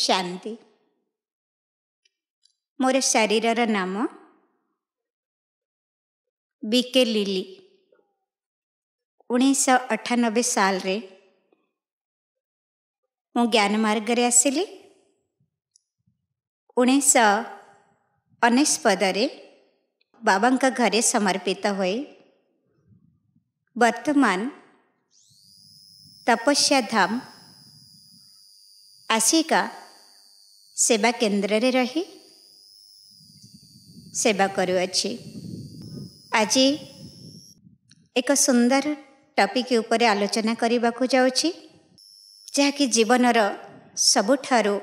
शांति मोर शरीर नाम BK lily उन्नीस अठानबे साल रे मु ज्ञान मार्ग रे आसली उन्नीस अनेश पद रे बाबा घरे समर्पित हो वर्तमान तपस्या धाम आसिका ସେବା କେନ୍ଦ୍ରରେ ରହି ସେବା କରୁଅଛି ଆଜି ଏକ ସୁନ୍ଦର ଟପିକ୍ ଉପରେ ଆଲୋଚନା କରିବାକୁ ଯାଉଛି ଯାହାକି ଜୀବନର ସବୁଠାରୁ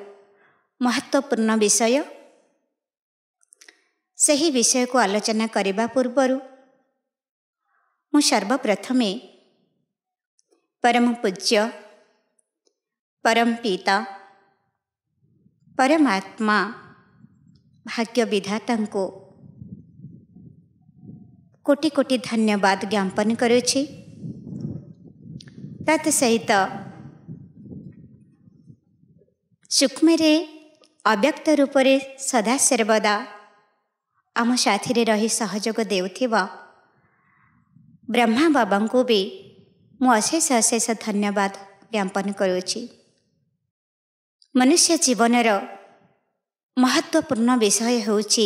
ମହତ୍ଵପୂର୍ଣ୍ଣ ବିଷୟ ସେହି ବିଷୟକୁ ଆଲୋଚନା କରିବା ପୂର୍ବରୁ ମୁଁ ସର୍ବପ୍ରଥମେ ପରମ ପୂଜ୍ୟ ପରମ ପିତା परमात्मा भाग्य विधाता को कोटि कोटि धन्यवाद ज्ञापन करुँची तत्सहित सूक्ष्मे ଅବ୍ୟକ୍ତ ରୂପରେ ସଦାସର୍ବଦା ଆମ ସାଥିରେ ରହି ସହଯୋଗ ଦେଉଥିବା ବ୍ରହ୍ମା ବାବାଙ୍କୁ ବି ମୁଁ ଅଶେଷ ଅଶେଷ ଧନ୍ୟବାଦ ଜ୍ଞାପନ କରୁଅଛି ମନୁଷ୍ୟ ଜୀବନର ମହତ୍ଵପୂର୍ଣ୍ଣ ବିଷୟ ହେଉଛି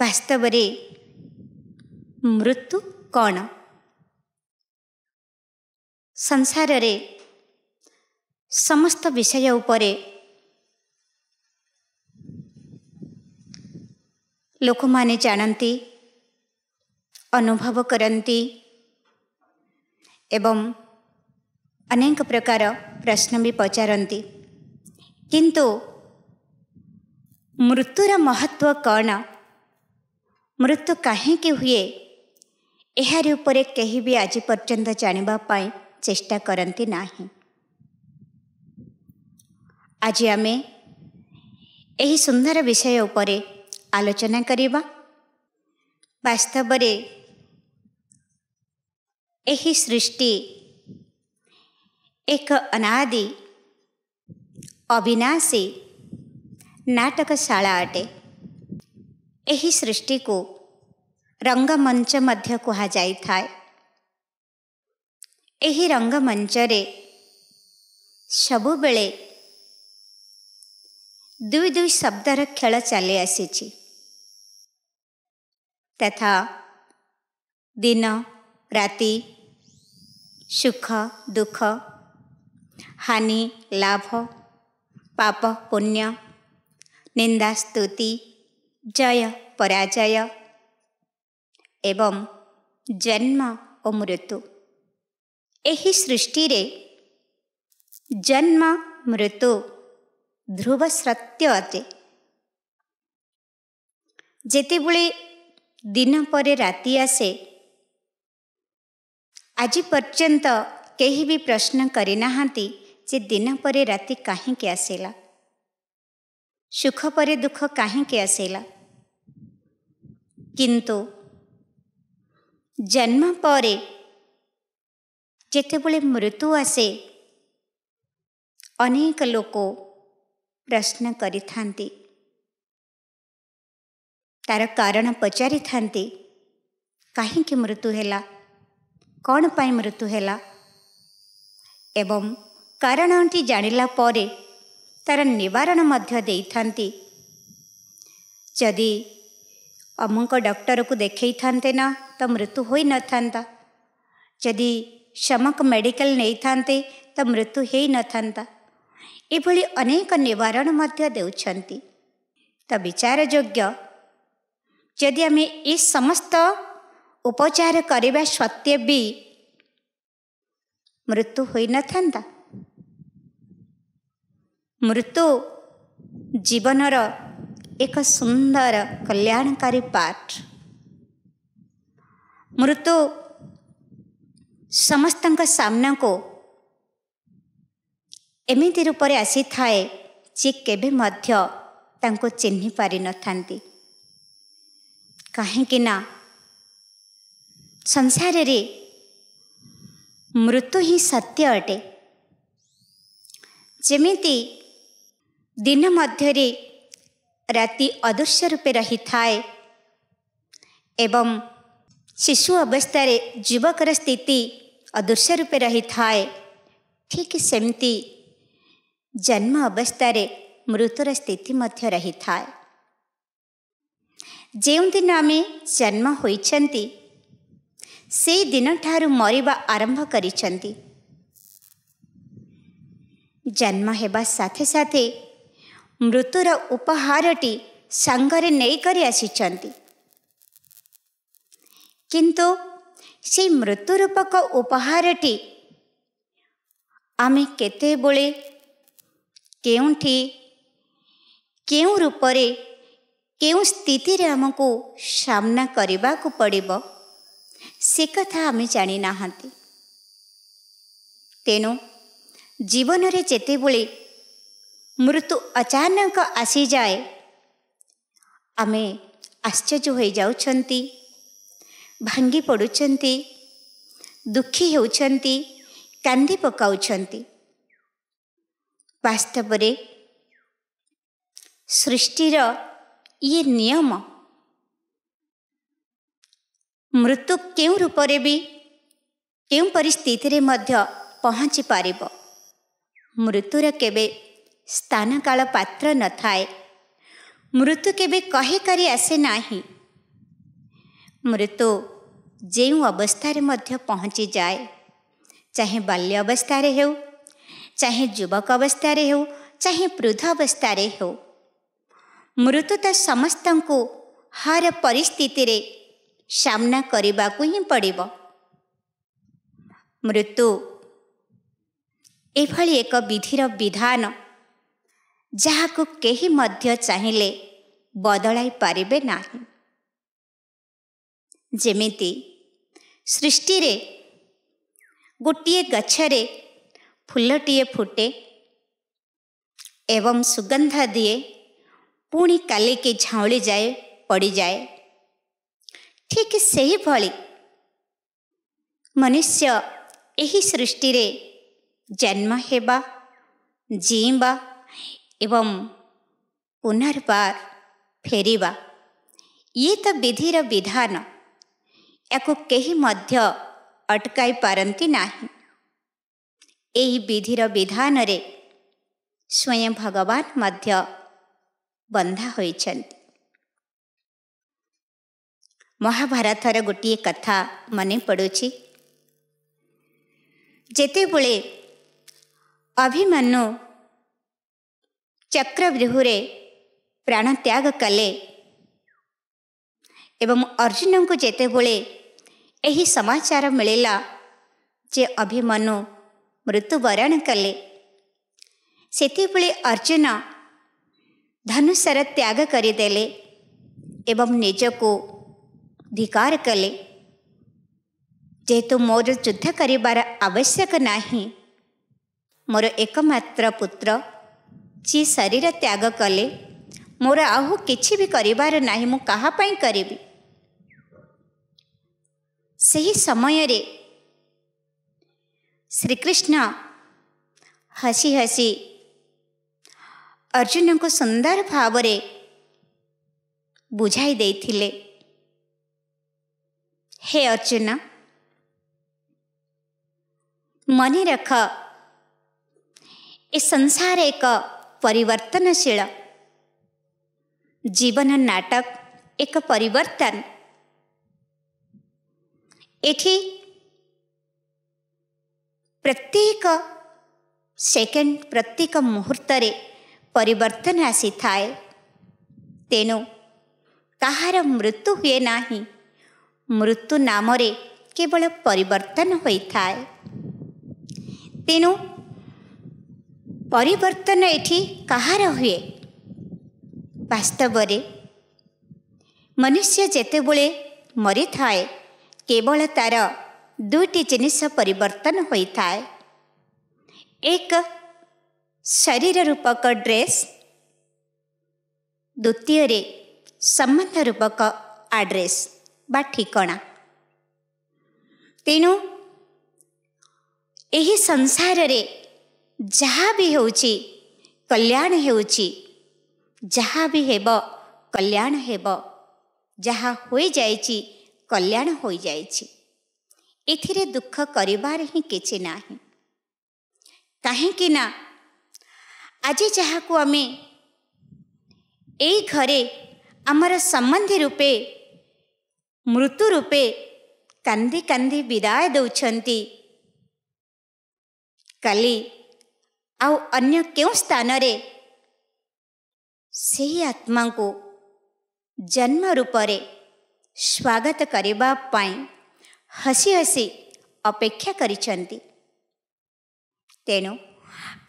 ବାସ୍ତବରେ ମୃତ୍ୟୁ କ'ଣ ସଂସାରରେ ସମସ୍ତ ବିଷୟ ଉପରେ ଲୋକମାନେ ଜାଣନ୍ତି ଅନୁଭବ କରନ୍ତି ଏବଂ ଅନେକ ପ୍ରକାର ପ୍ରଶ୍ନ ବି ପଚାରନ୍ତି କିନ୍ତୁ ମୃତ୍ୟୁର ମହତ୍ଵ କ'ଣ ମୃତ୍ୟୁ କାହିଁକି ହୁଏ ଏହାରି ଉପରେ କେହି ବି ଆଜି ପର୍ଯ୍ୟନ୍ତ ଜାଣିବା ପାଇଁ ଚେଷ୍ଟା କରନ୍ତି ନାହିଁ ଆଜି ଆମେ ଏହି ସୁନ୍ଦର ବିଷୟ ଉପରେ ଆଲୋଚନା କରିବା ବାସ୍ତବରେ ଏହି ସୃଷ୍ଟି એક અનાદિ અવિનાશી નાટકશાળા અଟେ ଏହି ସୃଷ୍ଟିକୁ ରଙ୍ଗମଞ୍ଚ ମଧ୍ୟ କୁହାଯାଇଥାଏ ଏହି ରଙ୍ଗମଞ୍ଚରେ ସବୁବେଳେ ଦୁଇ ଦୁଇ ଶବ୍ଦର ଖେଳ ଚାଲି ଆସିଛି ତଥା ଦିନ ରାତି ସୁଖ ଦୁଃଖ ହାନି ଲାଭ ପାପ ପୁଣ୍ୟ ନିନ୍ଦା ସ୍ତୁତି ଜୟ ପରାଜୟ ଏବଂ ଜନ୍ମ ଓ ମୃତ୍ୟୁ ଏହି ସୃଷ୍ଟିରେ ଜନ୍ମ ମୃତ୍ୟୁ ଧ୍ରୁବ ସତ୍ୟ ଅଟେ ଯେତେବେଳେ ଦିନ ପରେ ରାତି ଆସେ ଆଜି ପର୍ଯ୍ୟନ୍ତ କେହି ବି ପ୍ରଶ୍ନ କରିନାହାନ୍ତି ଯେ ଦିନ ପରେ ରାତି କାହିଁକି ଆସିଲା ସୁଖ ପରେ ଦୁଃଖ କାହିଁକି ଆସିଲା କିନ୍ତୁ ଜନ୍ମ ପରେ ଯେତେବେଳେ ମୃତ୍ୟୁ ଆସେ ଅନେକ ଲୋକ ପ୍ରଶ୍ନ କରିଥାନ୍ତି ତାର କାରଣ ପଚାରିଥାନ୍ତି କାହିଁକି ମୃତ୍ୟୁ ହେଲା କ'ଣ ପାଇଁ ମୃତ୍ୟୁ ହେଲା ଏବଂ କାରଣଟି ଜାଣିଲା ପରେ ତା'ର ନିବାରଣ ମଧ୍ୟ ଦେଇଥାନ୍ତି ଯଦି ଅମୁକ ଡକ୍ଟରକୁ ଦେଖେଇଥାନ୍ତେ ନା ତ ମୃତ୍ୟୁ ହୋଇନଥାନ୍ତା ଯଦି ସମକ ମେଡ଼ିକାଲ ନେଇଥାନ୍ତେ ତ ମୃତ୍ୟୁ ହୋଇନଥାନ୍ତା ଏଭଳି ଅନେକ ନିବାରଣ ମଧ୍ୟ ଦେଉଛନ୍ତି ତ ବିଚାରଯୋଗ୍ୟ ଯଦି ଆମେ ଏ ସମସ୍ତ ଉପଚାର କରିବା ସତ୍ତ୍ୱେ ବି ମୃତ୍ୟୁ ହୋଇନଥାନ୍ତା ମୃତ୍ୟୁ ଜୀବନର ଏକ ସୁନ୍ଦର କଲ୍ୟାଣକାରୀ ପାର୍ଟ ମୃତ୍ୟୁ ସମସ୍ତଙ୍କ ସାମ୍ନାକୁ ଏମିତି ରୂପରେ ଆସିଥାଏ ଯିଏ କେବେ ମଧ୍ୟ ତାଙ୍କୁ ଚିହ୍ନି ପାରିନଥାନ୍ତି କାହିଁକିନା ସଂସାରରେ ମୃତ୍ୟୁ ହିଁ ସତ୍ୟ ଅଟେ ଯେମିତି ଦିନ ମଧ୍ୟରେ ରାତି ଅଦୃଶ୍ୟ ରୂପେ ରହିଥାଏ ଏବଂ ଶିଶୁ ଅବସ୍ଥାରେ ଯୁବକର ସ୍ଥିତି ଅଦୃଶ୍ୟ ରୂପେ ରହିଥାଏ ଠିକ୍ ସେମିତି ଜନ୍ମ ଅବସ୍ଥାରେ ମୃତ୍ୟୁର ସ୍ଥିତି ମଧ୍ୟ ରହିଥାଏ ଯେଉଁଦିନ ଆମେ ଜନ୍ମ ହୋଇଛନ୍ତି ସେଇ ଦିନଠାରୁ ମରିବା ଆରମ୍ଭ କରିଛନ୍ତି ଜନ୍ମ ହେବା ସାଥେ ସାଥେ ମୃତ୍ୟୁର ଉପହାରଟି ସାଙ୍ଗରେ ନେଇକରି ଆସିଛନ୍ତି କିନ୍ତୁ ସେଇ ମୃତ୍ୟୁରୂପକ ଉପହାରଟି ଆମେ କେତେବେଳେ କେଉଁଠି କେଉଁ ରୂପରେ କେଉଁ ସ୍ଥିତିରେ ଆମକୁ ସାମ୍ନା କରିବାକୁ ପଡ଼ିବ ସେ କଥା ଆମେ ଜାଣିନାହାନ୍ତି ତେଣୁ ଜୀବନରେ ଯେତେବେଳେ ମୃତ୍ୟୁ ଅଚାନକ ଆସିଯାଏ ଆମେ ଆଶ୍ଚର୍ଯ୍ୟ ହୋଇଯାଉଛନ୍ତି ଭାଙ୍ଗି ପଡ଼ୁଛନ୍ତି ଦୁଃଖୀ ହେଉଛନ୍ତି କାନ୍ଦି ପକାଉଛନ୍ତି ବାସ୍ତବରେ ସୃଷ୍ଟିର ଇଏ ନିୟମ ମୃତ୍ୟୁ କେଉଁ ରୂପରେ ବି କେଉଁ ପରିସ୍ଥିତିରେ ମଧ୍ୟ ପହଞ୍ଚି ପାରିବ ମୃତ୍ୟୁର କେବେ ସ୍ଥାନକାଳ ପାତ୍ର ନଥାଏ ମୃତ୍ୟୁ କେବେ କହେକାରି ଆସେ ନାହିଁ ମୃତ୍ୟୁ ଯେଉଁ ଅବସ୍ଥାରେ ମଧ୍ୟ ପହଞ୍ଚିଯାଏ ଚାହେଁ ବାଲ୍ୟ ଅବସ୍ଥାରେ ହେଉ ଚାହେଁ ଯୁବକ ଅବସ୍ଥାରେ ହେଉ ଚାହେଁ ବୃଦ୍ଧ ଅବସ୍ଥାରେ ହେଉ ମୃତ୍ୟୁ ତ ସମସ୍ତଙ୍କୁ ହର ପରିସ୍ଥିତିରେ ସାମ୍ନା କରିବାକୁ ହିଁ ପଡ଼ିବ ମୃତ୍ୟୁ ଏଭଳି ଏକ ବିଧିର ବିଧାନ ଯାହାକୁ କେହି ମଧ୍ୟ ଚାହିଁଲେ ବଦଳାଇ ପାରିବେ ନାହିଁ ଯେମିତି ସୃଷ୍ଟିରେ ଗୋଟିଏ ଗଛରେ ଫୁଲଟିଏ ଫୁଟେ ଏବଂ ସୁଗନ୍ଧ ଦିଏ ପୁଣି କାଲିକି ଝାଉଁଳି ଯାଏ ପଡ଼ିଯାଏ ଠିକ୍ ସେହିଭଳି ମନୁଷ୍ୟ ଏହି ସୃଷ୍ଟିରେ ଜନ୍ମ ହେବା ଜୀଇଁବା ଏବଂ ପୁନର୍ବାର ଫେରିବା ଇଏ ତ ବିଧିର ବିଧାନ ୟାକୁ କେହି ମଧ୍ୟ ଅଟକାଇ ପାରନ୍ତି ନାହିଁ ଏହି ବିଧିର ବିଧାନରେ ସ୍ୱୟଂ ଭଗବାନ ମଧ୍ୟ ବନ୍ଧା ହୋଇଛନ୍ତି ମହାଭାରତର ଗୋଟିଏ କଥା ମନେ ପଡ଼ୁଛି ଯେତେବେଳେ ଅଭିମନ୍ୟୁ ଚକ୍ରବ୍ୟୁହରେ ପ୍ରାଣତ୍ୟାଗ କଲେ ଏବଂ ଅର୍ଜୁନଙ୍କୁ ଯେତେବେଳେ ଏହି ସମାଚାର ମିଳିଲା ଯେ ଅଭିମନ୍ୟୁ ମୃତ୍ୟୁବରଣ କଲେ ସେତେବେଳେ ଅର୍ଜୁନ ଧନୁଷର ତ୍ୟାଗ କରିଦେଲେ ଏବଂ ନିଜକୁ धिकार कले जेहेतु मोर युद्ध करार आवश्यक नहीं मोर एकम्र पुत्र जी शरीर त्याग कले मोर आहु कि भी करार ना करी से ही समय श्रीकृष्ण हसी हसी अर्जुन को सुंदर भाव बुझाई दे थिले। हे अर्जुन मन रख ए संसार एक परिवर्तनशील जीवन नाटक एक परिवर्तन एठी प्रत्येक सेकेंड प्रत्येक मुहूर्त परिवर्तन आसी थाए तेणु କାହାର ମୃତ୍ୟୁ ହୁଏ ନାହିଁ ମୃତ୍ୟୁ ନାମରେ କେବଳ ପରିବର୍ତ୍ତନ ହୋଇଥାଏ ତେଣୁ ପରିବର୍ତ୍ତନ ଏଠି କାହାର ହୁଏ ବାସ୍ତବରେ ମନୁଷ୍ୟ ଯେତେବେଳେ ମରିଥାଏ କେବଳ ତା'ର ଦୁଇଟି ଜିନିଷ ପରିବର୍ତ୍ତନ ହୋଇଥାଏ ଏକ ଶରୀର ରୂପକ ଡ୍ରେସ୍ ଦ୍ୱିତୀୟରେ ସମ୍ବନ୍ଧ ରୂପକ ଆଡ୍ରେସ୍ ବା ଠିକଣା ତେଣୁ ଏହି ସଂସାରରେ ଯାହା ବି ହେଉଛି କଲ୍ୟାଣ ହେଉଛି ଯାହା ବି ହେବ କଲ୍ୟାଣ ହେବ ଯାହା ହୋଇଯାଇଛି କଲ୍ୟାଣ ହୋଇଯାଇଛି ଏଥିରେ ଦୁଃଖ କରିବାର ହିଁ କିଛି ନାହିଁ କାହିଁକି ନା ଆଜି ଯାହାକୁ ଆମେ ଏଇ ଘରେ ଆମର ସମ୍ବନ୍ଧୀ ରୂପେ ମୃତ୍ୟୁ ରୂପେ କାନ୍ଦି କାନ୍ଦି ବିଦାୟ ଦେଉଛନ୍ତି କାଲି ଆଉ ଅନ୍ୟ କେଉଁ ସ୍ଥାନରେ ସେହି ଆତ୍ମାଙ୍କୁ ଜନ୍ମ ରୂପରେ ସ୍ୱାଗତ କରିବା ପାଇଁ ହସି ହସି ଅପେକ୍ଷା କରିଛନ୍ତି ତେଣୁ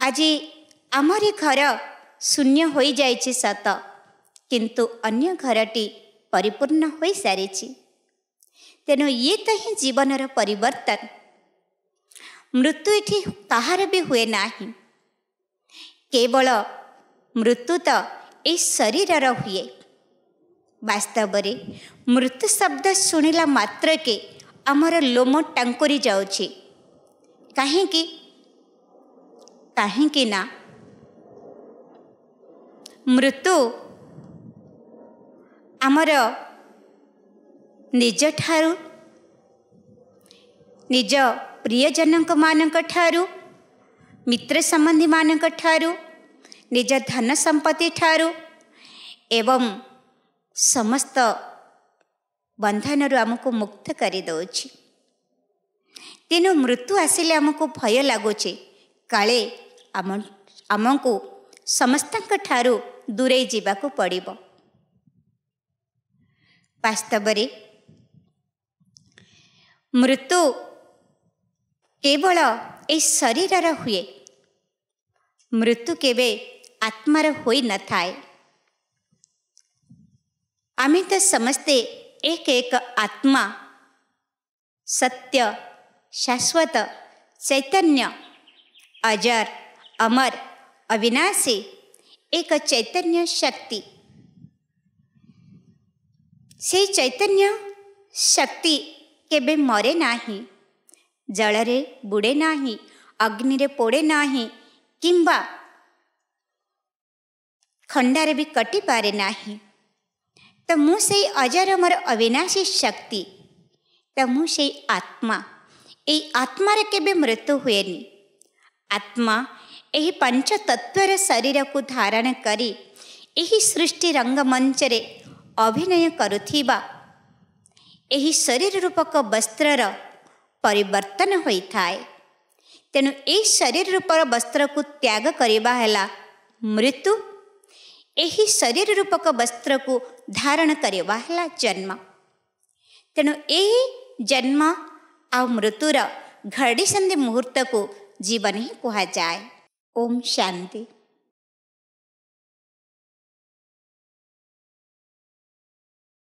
ଆଜି ଆମରି ଘର ଶୂନ୍ୟ ହୋଇଯାଇଛି ସତ କିନ୍ତୁ ଅନ୍ୟ ଘରଟି ପରିପୂର୍ଣ୍ଣ ହୋଇସାରିଛି ତେଣୁ ଇଏ ତ ହିଁ ଜୀବନର ପରିବର୍ତ୍ତନ ମୃତ୍ୟୁ ଏଠି କାହାର ବି ହୁଏ ନାହିଁ କେବଳ ମୃତ୍ୟୁ ତ ଏଇ ଶରୀରର ହୁଏ ବାସ୍ତବରେ ମୃତ୍ୟୁ ଶବ୍ଦ ଶୁଣିଲା ମାତ୍ରକେ ଆମର ଲୋମ ଟାଙ୍କୁରି ଯାଉଛି କାହିଁକି କାହିଁକି ନା ମୃତ୍ୟୁ ଆମର ନିଜଠାରୁ ନିଜ ପ୍ରିୟଜନଙ୍କ ମାନଙ୍କ ଠାରୁ ମିତ୍ର ସମ୍ବନ୍ଧୀମାନଙ୍କ ଠାରୁ ନିଜ ଧନ ସମ୍ପତ୍ତି ଠାରୁ ଏବଂ ସମସ୍ତ ବନ୍ଧନରୁ ଆମକୁ ମୁକ୍ତ କରିଦେଉଛି ତେଣୁ ମୃତ୍ୟୁ ଆସିଲେ ଆମକୁ ଭୟ ଲାଗୁଛି କାଳେ ଆମ ଆମକୁ ସମସ୍ତଙ୍କ ଠାରୁ ଦୂରେଇ ଯିବାକୁ ପଡ଼ିବ ବାସ୍ତବରେ ମୃତ୍ୟୁ କେବଳ ଏ ଶରୀରର ହୁଏ ମୃତ୍ୟୁ କେବେ ଆତ୍ମାର ହୋଇନଥାଏ ଆମେ ତ ସମସ୍ତେ ଏକ ଏକ ଆତ୍ମା ସତ୍ୟ ଶାଶ୍ୱତ ଚୈତନ୍ୟ ଅଜର ଅମର ଅବିନାଶୀ ଏକ ଚୈତନ୍ୟ ଶକ୍ତି ସେ ଚୈତନ୍ୟ ଶକ୍ତି କେବେ ମରେ ନାହିଁ ଜଳରେ ବୁଡ଼େ ନାହିଁ ଅଗ୍ନିରେ ପୋଡ଼େ ନାହିଁ କିମ୍ବା ଖଣ୍ଡାରେ ବି କଟିପାରେ ନାହିଁ ତ ମୁଁ ସେଇ ଅଜର ମୋର ଅବିନାଶୀ ଶକ୍ତି ତ ମୁଁ ସେଇ ଆତ୍ମା ଏଇ ଆତ୍ମାରେ କେବେ ମୃତ୍ୟୁ ହୁଏନି ଆତ୍ମା ଏହି ପଞ୍ଚତତ୍ତ୍ୱର ଶରୀରକୁ ଧାରଣ କରି ଏହି ସୃଷ୍ଟି ରଙ୍ଗମଞ୍ଚରେ ଅଭିନୟ କରୁଥିବା ଏହି ଶରୀର ରୂପକ ବସ୍ତ୍ରର ପରିବର୍ତ୍ତନ ହୋଇଥାଏ ତେଣୁ ଏହି ଶରୀର ରୂପର ବସ୍ତ୍ରକୁ ତ୍ୟାଗ କରିବା ହେଲା ମୃତ୍ୟୁ ଏହି ଶରୀର ରୂପକ ବସ୍ତ୍ରକୁ ଧାରଣ କରିବା ହେଲା ଜନ୍ମ ତେଣୁ ଏହି ଜନ୍ମ ଆଉ ମୃତ୍ୟୁର ଘଡ଼ିସନ୍ଧି ମୁହୂର୍ତ୍ତକୁ ଜୀବନ ହିଁ କୁହାଯାଏ ଓମ୍ ଶାନ୍ତି